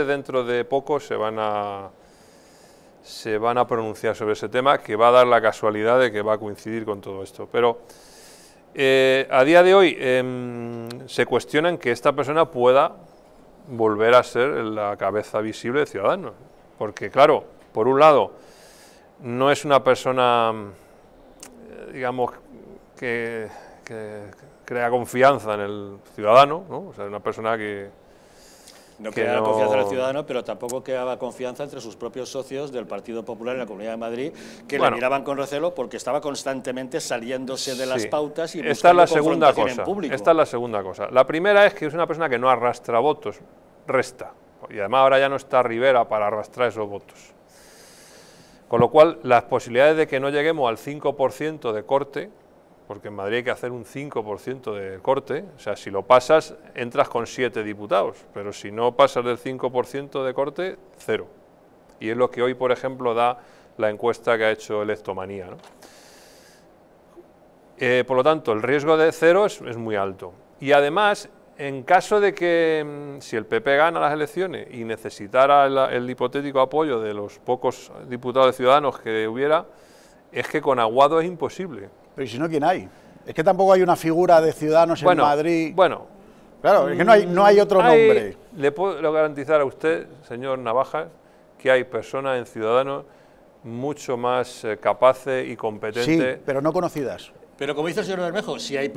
Dentro de poco se van, a, se van a pronunciar sobre ese tema, que va a dar la casualidad de que va a coincidir con todo esto. Pero eh, a día de hoy em, se cuestionan que esta persona pueda volver a ser la cabeza visible de Ciudadanos. Porque claro, por un lado, no es una persona, eh, digamos, que, crea confianza en el ciudadano, ¿no? o sea, una persona que no quedaba confianza en el ciudadano, pero tampoco quedaba confianza entre sus propios socios del Partido Popular en la Comunidad de Madrid, que le miraban con recelo porque estaba constantemente saliéndose de las pautas y buscando la segunda cosa. Esta es la segunda cosa. La primera es que es una persona que no arrastra votos, resta. Y además ahora ya no está Rivera para arrastrar esos votos. Con lo cual, las posibilidades de que no lleguemos al 5% de corte porque en Madrid hay que hacer un 5% de corte, o sea, si lo pasas, entras con siete diputados, pero si no pasas del 5% de corte, cero. Y es lo que hoy, por ejemplo, da la encuesta que ha hecho Electomanía. Eh, por lo tanto, el riesgo de cero es, muy alto. Y además, en caso de que mm, si el PP gana las elecciones y necesitara el, el, hipotético apoyo de los pocos diputados Ciudadanos que hubiera, es que con Aguado es imposible, pero si no, ¿quién hay? Es que tampoco hay una figura de ciudadanos en Madrid. Bueno, claro, es que no hay, no hay otro mm, nombre. Le puedo garantizar a usted, señor Navajas, que hay personas en Ciudadanos mucho más eh, capaces y competentes. Sí, pero no conocidas. Pero como dice el señor Bermejo, si hay